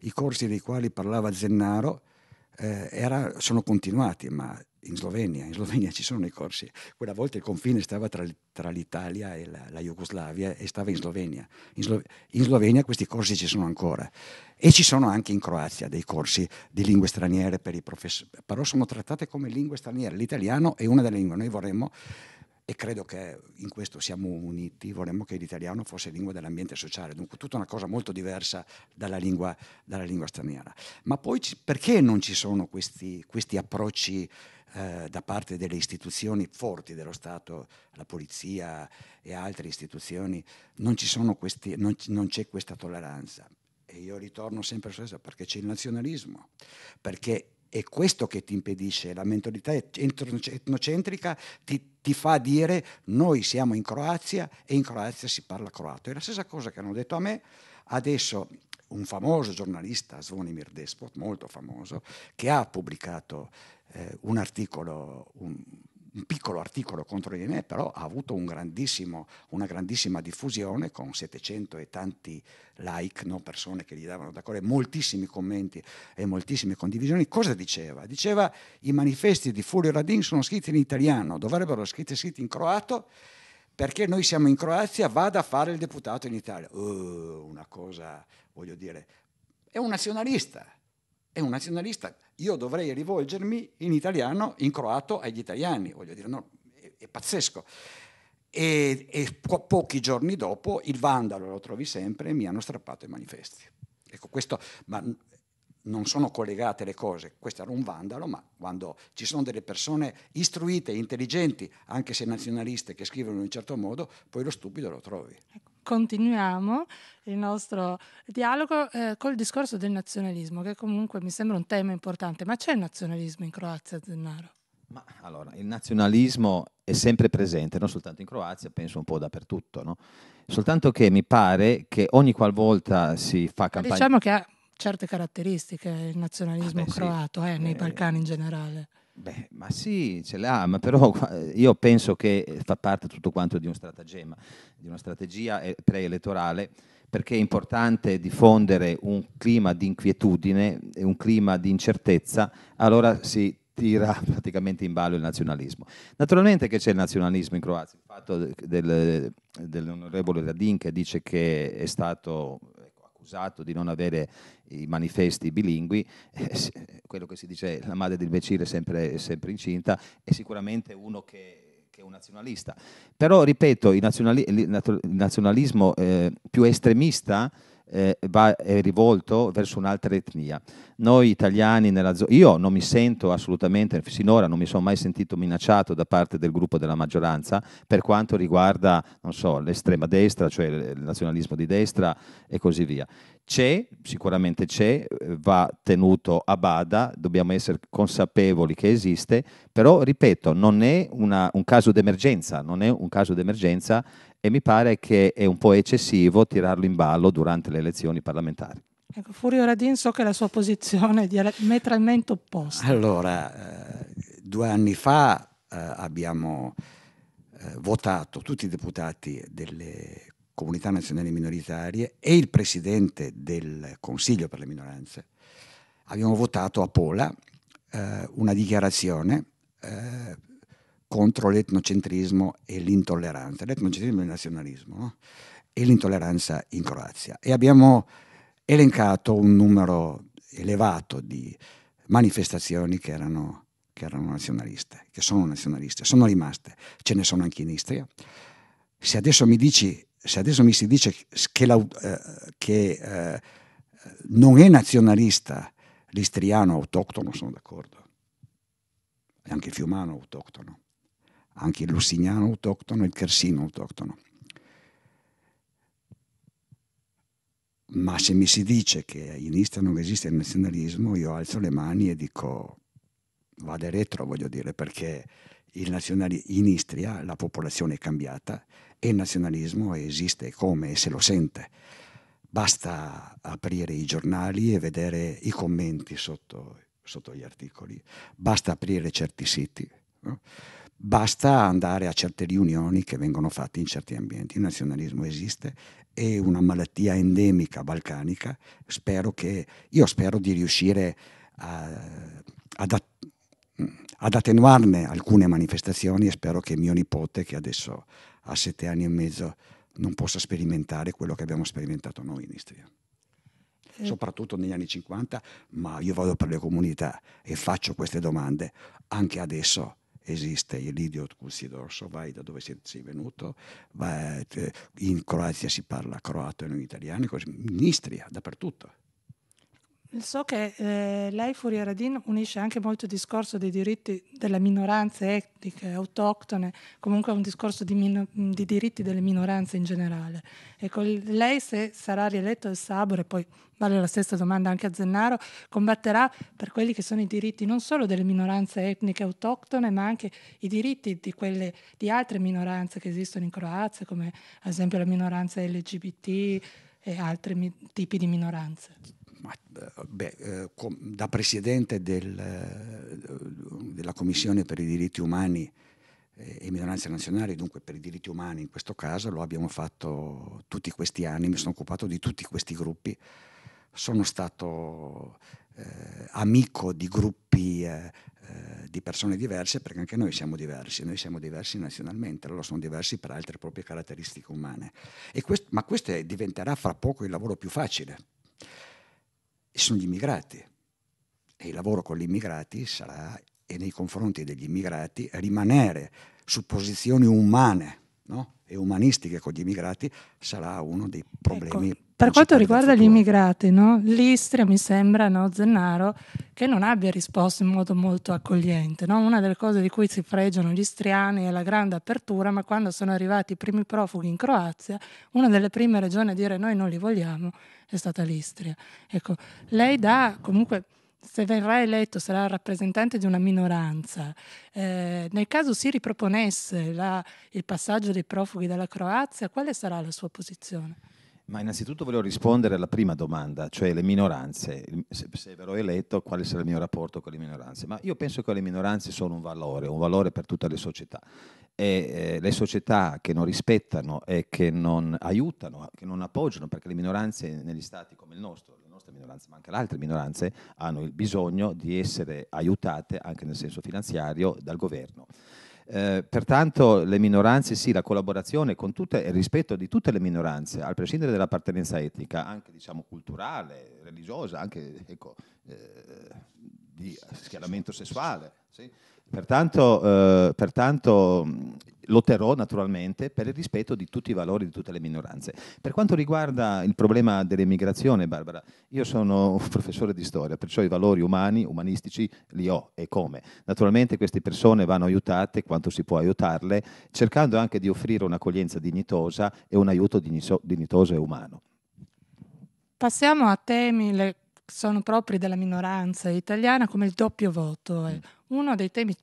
i corsi dei quali parlava Zennaro eh, era, sono continuati ma in Slovenia, in Slovenia [laughs] ci sono i corsi, quella volta il confine stava tra, tra l'Italia e la, la Jugoslavia e stava in Slovenia. in Slovenia, in Slovenia questi corsi ci sono ancora e ci sono anche in Croazia dei corsi di lingue straniere per i professori, però sono trattate come lingue straniere, l'italiano è una delle lingue, noi vorremmo e credo che in questo siamo uniti, vorremmo che l'italiano fosse lingua dell'ambiente sociale, dunque tutta una cosa molto diversa dalla lingua, dalla lingua straniera. Ma poi perché non ci sono questi, questi approcci eh, da parte delle istituzioni forti dello Stato, la polizia e altre istituzioni, non, questi, non, non c'è questa tolleranza? E io ritorno sempre su questo, perché c'è il nazionalismo, perché è questo che ti impedisce, la mentalità etnocentrica ti, ti fa dire noi siamo in Croazia e in Croazia si parla croato. È la stessa cosa che hanno detto a me, adesso un famoso giornalista, Svonimir Despot, molto famoso, che ha pubblicato eh, un articolo, un, un piccolo articolo contro di me, però ha avuto un una grandissima diffusione con 700 e tanti like, no? persone che gli davano d'accordo, moltissimi commenti e moltissime condivisioni. Cosa diceva? Diceva i manifesti di Fulio Radin sono scritti in italiano, dovrebbero essere scritti in croato perché noi siamo in Croazia, vada a fare il deputato in Italia. Uh, una cosa, voglio dire, è un nazionalista, è un nazionalista io dovrei rivolgermi in italiano, in croato, agli italiani, voglio dire, no, è, è pazzesco. E, e po- pochi giorni dopo il vandalo lo trovi sempre e mi hanno strappato i manifesti. Ecco, questo, ma non sono collegate le cose, questo era un vandalo, ma quando ci sono delle persone istruite, intelligenti, anche se nazionaliste, che scrivono in un certo modo, poi lo stupido lo trovi. Ecco continuiamo il nostro dialogo eh, col discorso del nazionalismo, che comunque mi sembra un tema importante. Ma c'è il nazionalismo in Croazia, Zennaro? Ma allora, il nazionalismo è sempre presente, non soltanto in Croazia, penso un po' dappertutto, no? Soltanto che mi pare che ogni qualvolta si fa campagna... Diciamo che ha certe caratteristiche il nazionalismo ah, beh, croato, sì. eh, nei eh, Balcani in generale. Beh, ma sì, ce l'ha, ma però [laughs] io penso che fa parte tutto quanto di un stratagemma di una strategia eh, preelettorale, perché è importante diffondere un clima di inquietudine e un clima di incertezza, allora si tira [laughs] praticamente in ballo il nazionalismo. Naturalmente che c'è il nazionalismo in Croazia, il fatto del, dell'onorevole Radin che dice che è stato ecco, accusato di non avere i manifesti bilingui, eh, quello che si dice la madre del becile è sempre, sempre incinta, è sicuramente uno che che è un nazionalista. Però, ripeto, il, nazionali- il nazionalismo eh, più estremista eh, va, è rivolto verso un'altra etnia. Noi italiani nella zona, io non mi sento assolutamente, sinora non mi sono mai sentito minacciato da parte del gruppo della maggioranza per quanto riguarda, so, l'estrema destra, cioè il nazionalismo di destra e così via. C'è, sicuramente c'è, va tenuto a bada, dobbiamo essere consapevoli che esiste, però ripeto, non è una, un caso d'emergenza, non è un caso d'emergenza e mi pare che è un po' eccessivo tirarlo in ballo durante le elezioni parlamentari. Ecco, Furio Radin so che la sua posizione è diametralmente opposta. Allora, eh, due anni fa eh, abbiamo eh, votato tutti i deputati delle comunità nazionali minoritarie e il presidente del Consiglio per le minoranze. Abbiamo votato a Pola una dichiarazione contro l'etnocentrismo e l'intolleranza. L'etnocentrismo e il nazionalismo no? e l'intolleranza in Croazia. E abbiamo elencato un numero elevato di manifestazioni che erano, che erano nazionaliste, che sono nazionaliste, sono rimaste, ce ne sono anche in Istria. Se adesso mi, dici, se adesso mi si dice che, la, eh, che eh, non è nazionalista l'istriano autoctono, sono d'accordo, e anche il fiumano autoctono anche il lussignano autoctono e il chersino autoctono. Ma se mi si dice che in Istria non esiste il nazionalismo, io alzo le mani e dico vade retro, voglio dire, perché nazionali- in Istria la popolazione è cambiata e il nazionalismo esiste come e se lo sente. Basta aprire i giornali e vedere i commenti sotto, sotto gli articoli, basta aprire certi siti. No? Basta andare a certe riunioni che vengono fatte in certi ambienti. Il nazionalismo esiste, è una malattia endemica balcanica. Spero che, io spero di riuscire a, ad, ad attenuarne alcune manifestazioni e spero che mio nipote, che adesso ha sette anni e mezzo, non possa sperimentare quello che abbiamo sperimentato noi in Istria. Eh. Soprattutto negli anni 50, ma io vado per le comunità e faccio queste domande anche adesso esiste l'Idiot Kusidor vai da dove sei, venuto, vai, eh, in Croazia si parla croato e non italiano, in Istria, dappertutto. So che eh, lei, Furia Radin, unisce anche molto il discorso dei diritti delle minoranze etniche, autoctone, comunque un discorso di, min- di diritti delle minoranze in generale. Ecco, lei se sarà rieletto il Sabor, e poi vale la stessa domanda anche a Zennaro, combatterà per quelli che sono i diritti non solo delle minoranze etniche autoctone, ma anche i diritti di, quelle, di altre minoranze che esistono in Croazia, come ad esempio la minoranza LGBT e altri mi- tipi di minoranze beh, eh, da presidente del, della Commissione per i diritti umani eh, e minoranze nazionali, dunque per i diritti umani in questo caso, lo abbiamo fatto tutti questi anni, mi sono occupato di tutti questi gruppi, sono stato eh, amico di gruppi eh, eh di persone diverse perché anche noi siamo diversi, noi siamo diversi nazionalmente, loro sono diversi per altre proprie caratteristiche umane. Quest ma questo diventerà fra poco il lavoro più facile, e sono gli immigrati. E il lavoro con gli immigrati sarà, e nei confronti degli immigrati, rimanere su posizioni umane, no? e umanistiche con gli immigrati sarà uno dei ecco, problemi. Ecco, per quanto riguarda gli immigrati, no? l'Istria mi sembra, no, Zennaro, che non abbia risposto in modo molto accogliente. No? Una delle cose di cui si fregiano gli istriani è la grande apertura, ma quando sono arrivati i primi profughi in Croazia, una delle prime regioni a dire noi non li vogliamo è stata l'Istria. Ecco, lei dà comunque se verrà eletto sarà rappresentante di una minoranza, eh, nel caso si riproponesse la, il passaggio dei profughi dalla Croazia, quale sarà la sua posizione? Ma innanzitutto volevo rispondere alla prima domanda, cioè le minoranze. Se, se verrò eletto, quale sarà il mio rapporto con le minoranze? Ma io penso che le minoranze sono un valore, un valore per tutte le società. E, eh, le società che non rispettano e che non aiutano, che non appoggiano, perché le minoranze negli stati come il nostro, nostre minoranze, ma anche le altre minoranze, hanno il bisogno di essere aiutate anche nel senso finanziario dal governo. Eh, pertanto le minoranze, sì, la collaborazione con tutte, il rispetto di tutte le minoranze, a prescindere dall'appartenenza etnica, anche diciamo, culturale, religiosa, anche ecco, eh, di schieramento sessuale, sì, Pertanto, eh, pertanto lotterò naturalmente per il rispetto di tutti i valori di tutte le minoranze. Per quanto riguarda il problema dell'emigrazione, Barbara, io sono un professore di storia, perciò i valori umani, umanistici li ho e come. Naturalmente queste persone vanno aiutate quanto si può aiutarle, cercando anche di offrire un'accoglienza dignitosa e un aiuto dignitoso e umano. Passiamo a temi che sono propri della minoranza italiana come il doppio voto. Eh. Mm uno dei temi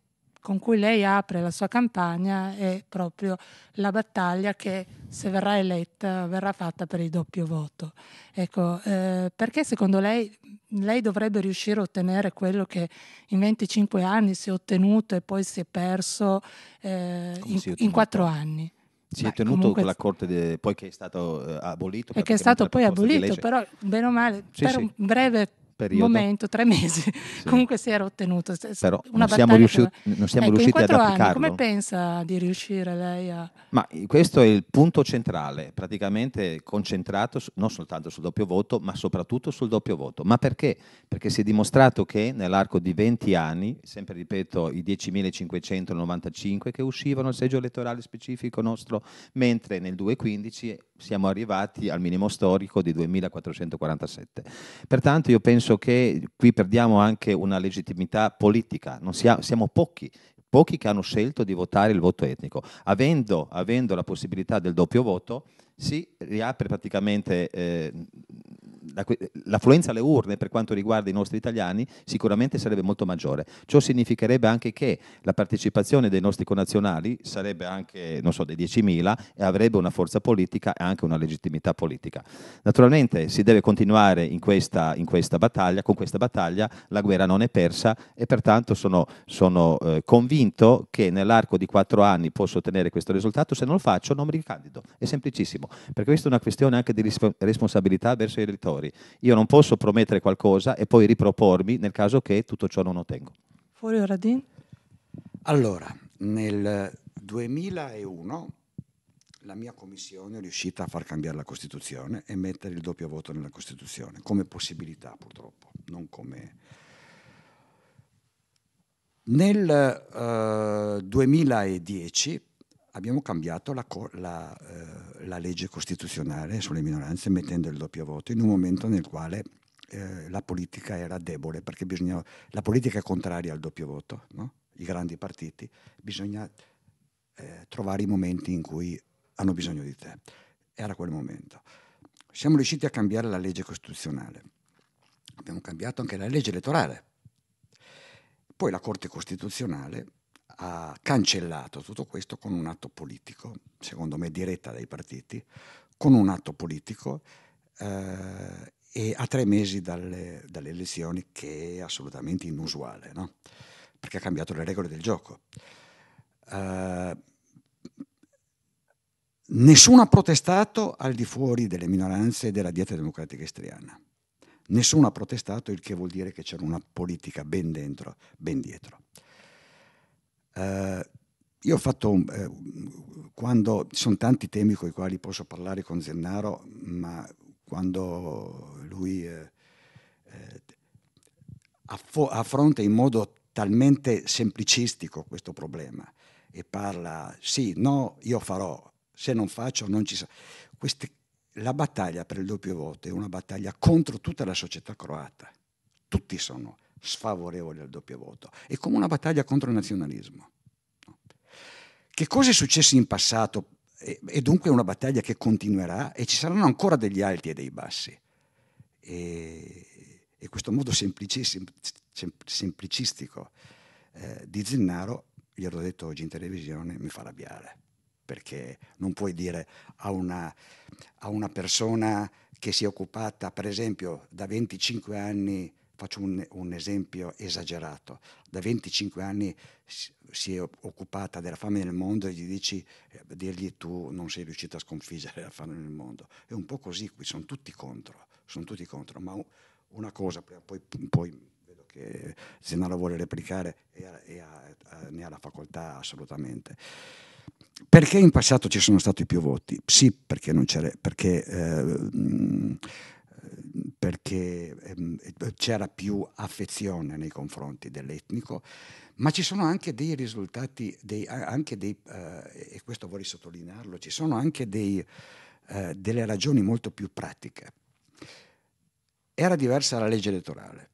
con cui lei apre la sua campagna è proprio la battaglia che se verrà eletta verrà fatta per il doppio voto. Ecco, eh, perché secondo lei lei dovrebbe riuscire a ottenere quello che in 25 anni si è ottenuto e poi si è perso eh, in, si è in 4 anni? si è tenuto con la Corte, de... poi che è stato eh, abolito. E che è stato poi abolito, però bene o male, sì, per sì. un breve tempo periodo. momento, tre mesi, [laughs] sì. comunque si era ottenuto. Però non siamo, riusciuti, che... non siamo ecco, riusciti ad applicarlo. Anni, come pensa di riuscire lei a... Ma eh, questo è il punto centrale, praticamente concentrato su, non soltanto sul doppio voto, ma soprattutto sul doppio voto. Ma perché? Perché si è dimostrato che nell'arco di 20 anni, sempre ripeto i 10.595 che uscivano al seggio elettorale specifico nostro, mentre nel 2015 siamo arrivati al minimo storico di 2447. Pertanto io penso che qui perdiamo anche una legittimità politica, sia, siamo pochi pochi che hanno scelto di votare il voto etnico. Avendo, avendo la possibilità del doppio voto, si riapre praticamente eh, l'affluenza alle urne per quanto riguarda i nostri italiani sicuramente sarebbe molto maggiore. Ciò significherebbe anche che la partecipazione dei nostri connazionali sarebbe anche, non so, dei 10.000 e avrebbe una forza politica e anche una legittimità politica. Naturalmente si deve continuare in questa, in questa battaglia, con questa battaglia la guerra non è persa e pertanto sono, sono eh, convinto che nell'arco di quattro anni posso ottenere questo risultato, se non lo faccio non mi ricandido, è semplicissimo, perché questa è una questione anche di responsabilità verso i elettori ascoltatori. Io non posso promettere qualcosa e poi ripropormi nel caso che tutto ciò non ottengo. Fuori Radin. Allora, nel 2001 la mia commissione è riuscita a far cambiare la Costituzione e mettere il doppio voto nella Costituzione, come possibilità purtroppo, non come... Nel uh, eh, 2010 abbiamo cambiato la, la, eh, la, legge costituzionale sulle minoranze mettendo il doppio voto in un momento nel quale eh, la politica era debole, perché bisognava, la politica è contraria al doppio voto, no? i grandi partiti, bisogna eh, trovare i momenti in cui hanno bisogno di te. Era quel momento. Siamo riusciti a cambiare la legge costituzionale, abbiamo cambiato anche la legge elettorale. Poi la Corte Costituzionale ha cancellato tutto questo con un atto politico, secondo me diretta dai partiti, con un atto politico eh, e a tre mesi dalle, dalle, elezioni che è assolutamente inusuale, no? perché ha cambiato le regole del gioco. Eh, nessuno ha protestato al di fuori delle minoranze e della dieta democratica istriana. Nessuno ha protestato, il che vuol dire che c'era una politica ben dentro, ben dietro. Eh, io ho fatto, un, eh, quando, ci sono tanti temi con i quali posso parlare con Zennaro, ma quando lui eh, eh, affo- affronta in modo talmente semplicistico questo problema e parla sì, no, io farò, se non faccio non ci sarà. la battaglia per il doppio voto è una battaglia contro tutta la società croata. Tutti sono sfavorevoli al doppio voto. È come una battaglia contro il nazionalismo. Che cosa è successo in passato? E, dunque è una battaglia che continuerà e ci saranno ancora degli alti e dei bassi. E, e questo modo semplicistico eh, di Zinnaro, gliel'ho detto oggi in televisione, mi fa arrabbiare. Perché non puoi dire a una, a una persona che si è occupata, per esempio, da 25 anni faccio un, un, esempio esagerato, da 25 anni si è occupata della fame nel mondo e gli dici, eh, dirgli tu non sei riuscita a sconfiggere la fame nel mondo. È un po' così qui, sono tutti contro, sono tutti contro, ma una cosa, poi, poi vedo che se non la vuole replicare è è a, ne ha la facoltà assolutamente. Perché in passato ci sono stati più voti? Sì, perché, perché eh, perché ehm, c'era più affezione nei confronti dell'etnico, ma ci sono anche dei risultati, dei, anche dei, eh, e questo vorrei sottolinearlo, ci sono anche dei, eh, delle ragioni molto più pratiche. Era diversa la legge elettorale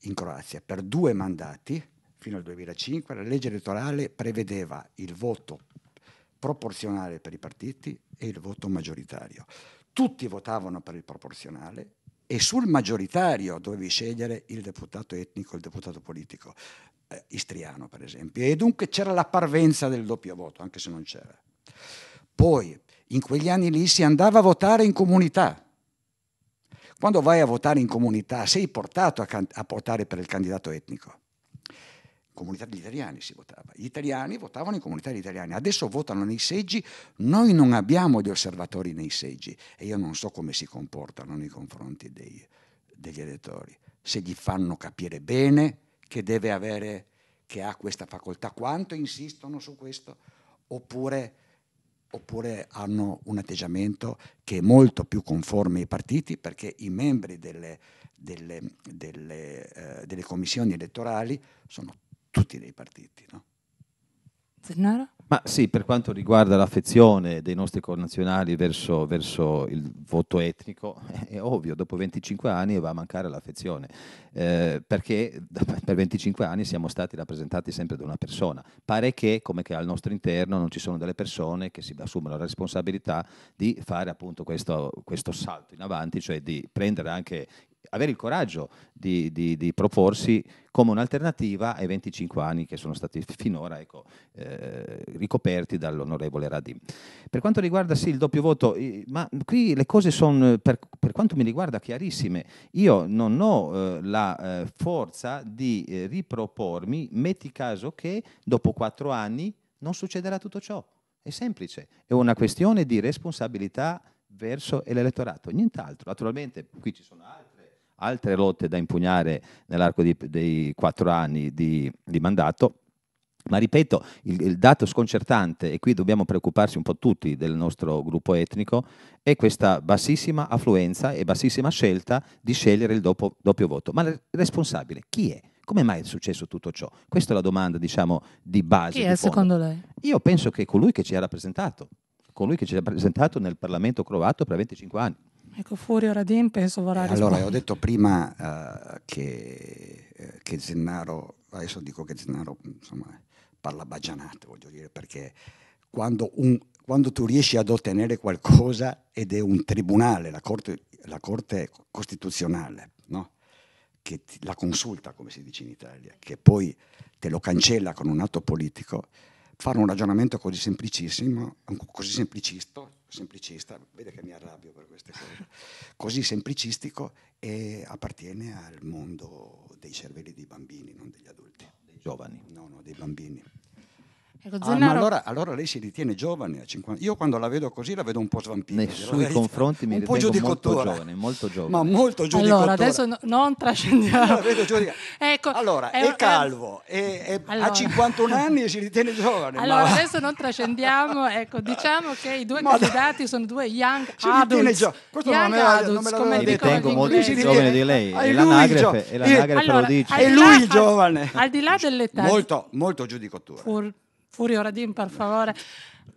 in Croazia, per due mandati, fino al 2005, la legge elettorale prevedeva il voto proporzionale per i partiti e il voto maggioritario tutti votavano per il proporzionale e sul maggioritario dovevi scegliere il deputato etnico, il deputato politico eh, istriano, per esempio. E dunque c'era la parvenza del doppio voto, anche se non c'era. Poi, in quegli anni lì si andava a votare in comunità. Quando vai a votare in comunità sei portato a, can- a votare per il candidato etnico comunità degli italiani si votava. Gli italiani votavano in comunità degli italiani, adesso votano nei seggi, noi non abbiamo gli osservatori nei seggi e io non so come si comportano nei confronti dei, degli elettori, se gli fanno capire bene che deve avere, che ha questa facoltà, quanto insistono su questo, oppure, oppure hanno un atteggiamento che è molto più conforme ai partiti perché i membri delle, delle, delle, eh, delle commissioni elettorali sono tutti dei partiti. No? Zennaro? Ma sì, per quanto riguarda l'affezione dei nostri connazionali verso, verso, il voto etnico, [laughs] è ovvio, dopo 25 anni va a mancare l'affezione, eh, perché [laughs] per 25 anni siamo stati rappresentati sempre da una persona. Pare che, come che al nostro interno, non ci sono delle persone che si assumono la responsabilità di fare appunto questo, questo salto in avanti, cioè di prendere anche avere il coraggio di, di, di proporsi come un'alternativa ai 25 anni che sono stati [laughs] finora ecco, eh, ricoperti dall'onorevole Radin. Per quanto riguarda sì, il doppio voto, eh, ma qui le cose sono, per, per, quanto mi riguarda, chiarissime. Io non ho eh, la eh, forza di eh, ripropormi, metti caso che dopo quattro anni non succederà tutto ciò. È semplice, è una questione di responsabilità verso l'elettorato, nient'altro. Naturalmente qui ci sono altri altre lotte da impugnare nell'arco di, dei quattro anni di, di mandato. Ma ripeto, il, il, dato sconcertante, e qui dobbiamo preoccuparsi un po' tutti del nostro gruppo etnico, è questa bassissima affluenza e bassissima scelta di scegliere il dopo, doppio voto. Ma il responsabile chi è? Come mai è successo tutto ciò? Questa è la domanda, diciamo, di base. Chi è secondo lei? Io penso che colui che ci ha rappresentato, colui che ci ha rappresentato nel Parlamento croato per 25 anni. Ecco, fuori ora Din penso vorrà eh, rispondere. Allora, ho detto prima uh, che, eh, che Zennaro, adesso dico che Zennaro insomma, parla baggianate, voglio dire, perché quando, un, quando, tu riesci ad ottenere qualcosa ed è un tribunale, la Corte, la corte Costituzionale, no? che ti, la consulta, come si dice in Italia, che poi te lo cancella con un atto politico, fare un ragionamento così semplicissimo, così semplicista, semplicista, vede che mi arrabbio per queste cose, [laughs] così semplicistico e appartiene al mondo dei cervelli dei bambini, non degli adulti. Dei giovani. No, no, dei bambini. Ecco, ah, Zennaro... allora, allora, lei si ritiene giovane 50... Io quando la vedo così la vedo un po' svampita. Nei suoi confronti mi ritengo molto giovane, molto giovane. Ma molto giovane. Allora, adesso no, non trascendiamo. ecco, allora, è, è calvo, è, è allora. ha 51 anni e si ritiene giovane. Allora, ma... adesso non trascendiamo. Ecco, diciamo che i due candidati sono due young si adults. Gio... Questo young non me la, adults, non me mi ritengo molto più giovane di lei. Ah, è l'anagrafe, è l'anagrafe lo dice. È lui il giovane. Al di là dell'età. Molto, molto giudicatore. Furio Radin, per favore.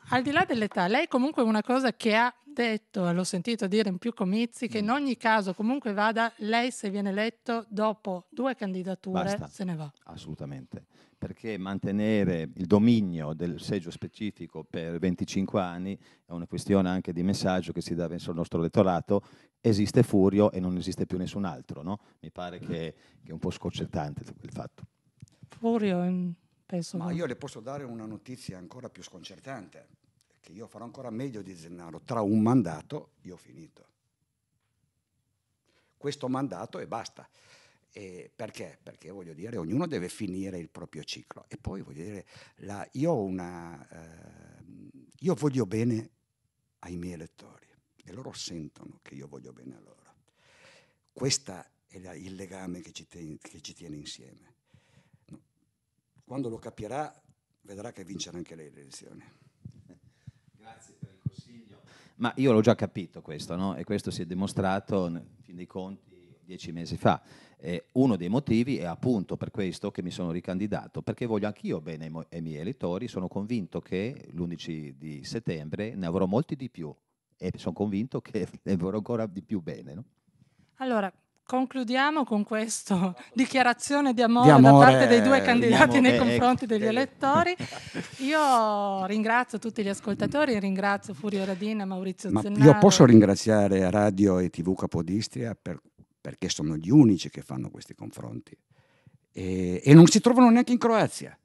Al di là dell'età, lei comunque una cosa che ha detto, l'ho sentito dire in più comizi, che in mm. ogni caso comunque vada, lei se viene eletto dopo due candidature Basta. se ne va. Assolutamente, perché mantenere il dominio del seggio specifico per 25 anni è una questione anche di messaggio che si dà verso il nostro elettorato. Esiste Furio e non esiste più nessun altro, no? Mi pare mm. che, che è un po' sconcertante il fatto. Furio... In penso. Ma io le posso dare una notizia ancora più sconcertante, che io farò ancora meglio di Zennaro. Tra un mandato io ho finito. Questo mandato e basta. E perché? Perché voglio dire, ognuno deve finire il proprio ciclo. E poi voglio dire, la, io, una, eh, io voglio bene ai miei elettori e loro sentono che io voglio bene a loro. Questo è la, il legame che ci, ten, che ci tiene insieme. Quando lo capirà vedrà che vincerà anche lei le elezioni. [laughs] Grazie per il consiglio. Ma io l'ho già capito questo, no? e questo si è dimostrato, in fin dei conti, dieci mesi fa. Eh, uno dei motivi è appunto per questo che mi sono ricandidato, perché voglio anch'io bene ai, ai miei elettori, sono convinto che l'11 di settembre ne avrò molti di più e sono convinto che [laughs] ne avrò ancora di più bene. No? Allora, Concludiamo con questa [laughs] dichiarazione di amore, di amore, da parte dei due eh, candidati nei diciamo confronti degli elettori. [laughs] Io ringrazio tutti gli ascoltatori, ringrazio Furio Radina, Maurizio Ma Zennaro. Io posso ringraziare Radio e TV Capodistria per, perché sono gli unici che fanno questi confronti e, e non si trovano neanche in Croazia.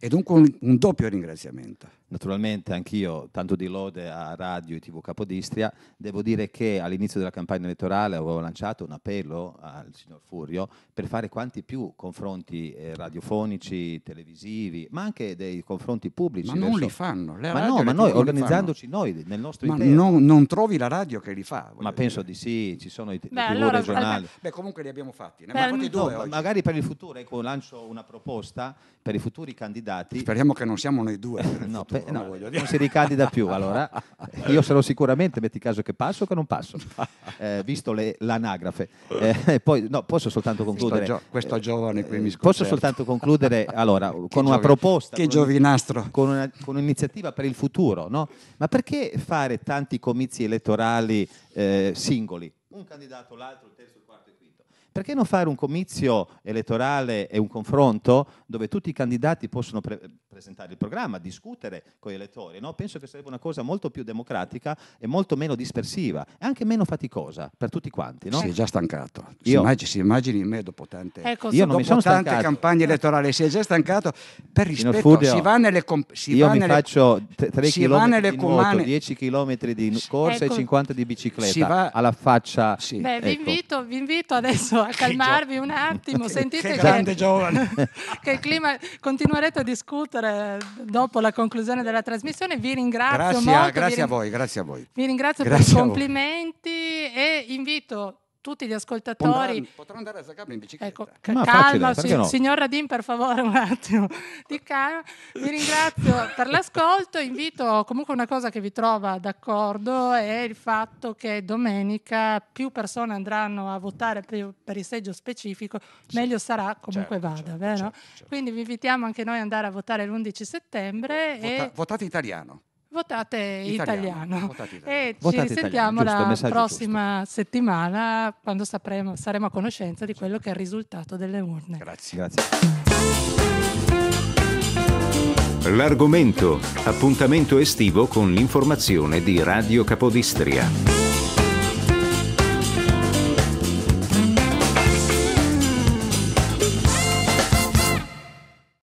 E dunque un, un doppio ringraziamento. Naturalmente anch'io, tanto di lode a Radio e TV Capodistria, devo dire che all'inizio della campagna elettorale avevo lanciato un appello al signor Furio per fare quanti più confronti eh, radiofonici, televisivi, ma anche dei confronti pubblici. Ma verso... non li fanno, le ma no, ma noi organizzandoci noi nel nostro ma interno. Non, non trovi la radio che li fa. Ma dire. penso di sì, ci sono i TV allora, regionali. Al... Beh, comunque li abbiamo fatti, ne abbiamo fatti due no, Magari per il futuro, ecco, lancio una proposta per i futuri candidati. Speriamo che non siamo noi due. [laughs] no, Beh, no, non si ricandida più, allora [laughs] io sarò sicuramente, metti caso che passo o che non passo, [laughs] eh, visto le, l'anagrafe. Eh, poi, no, posso soltanto concludere. Questo, gio- questo eh, giovane qui mi eh, sconcerto. Posso soltanto concludere allora, con che una giovi- proposta. Che giovinastro. con, una, con, un'iniziativa per il futuro, no? Ma perché fare tanti comizi elettorali eh, singoli? Un candidato, l'altro, il terzo, il quarto, il quinto. Perché non fare un comizio elettorale e un confronto dove tutti i candidati possono pre- presentare il programma, discutere con gli elettori. No? Penso che sarebbe una cosa molto più democratica e molto meno dispersiva e anche meno faticosa per tutti quanti. No? Si è già stancato. Si, immagini, si immagini me dopo tante, ecco, io non dopo mi sono tante campagne elettorali, si è già stancato. Per rispetto, Fugio, si va nelle comp- si Io mi faccio 10 km di corsa ecco. e 50 di bicicletta. Va... Alla faccia. Sì. Beh, ecco. vi, invito, vi, invito, adesso a calmarvi un attimo. [laughs] Sentite che, che, che, [laughs] che il clima continuerete a discutere eh, dopo la conclusione della trasmissione. Vi ringrazio grazie, molto. Grazie ring... a voi, grazie a voi. Vi ringrazio grazie per i complimenti e invito tutti gli ascoltatori. potrò andare a Zagabria in bicicletta. Ecco, c- calma, facile, no? signor Radin, per favore, un attimo di calma. Vi ringrazio per l'ascolto. Invito comunque una cosa che vi trova d'accordo è il fatto che domenica più persone andranno a votare per, il seggio specifico, meglio sarà comunque certo, vada, certo, vero? Certo, certo, Quindi vi invitiamo anche noi ad andare a votare l'11 settembre. Vota, e... Votate italiano votate italiano. italiano. Votate italiano. E ci sentiamo la prossima giusto. settimana quando sapremo, saremo a conoscenza di quello che è il risultato delle urne. Grazie. Grazie. L'argomento, appuntamento estivo con l'informazione di Radio Capodistria.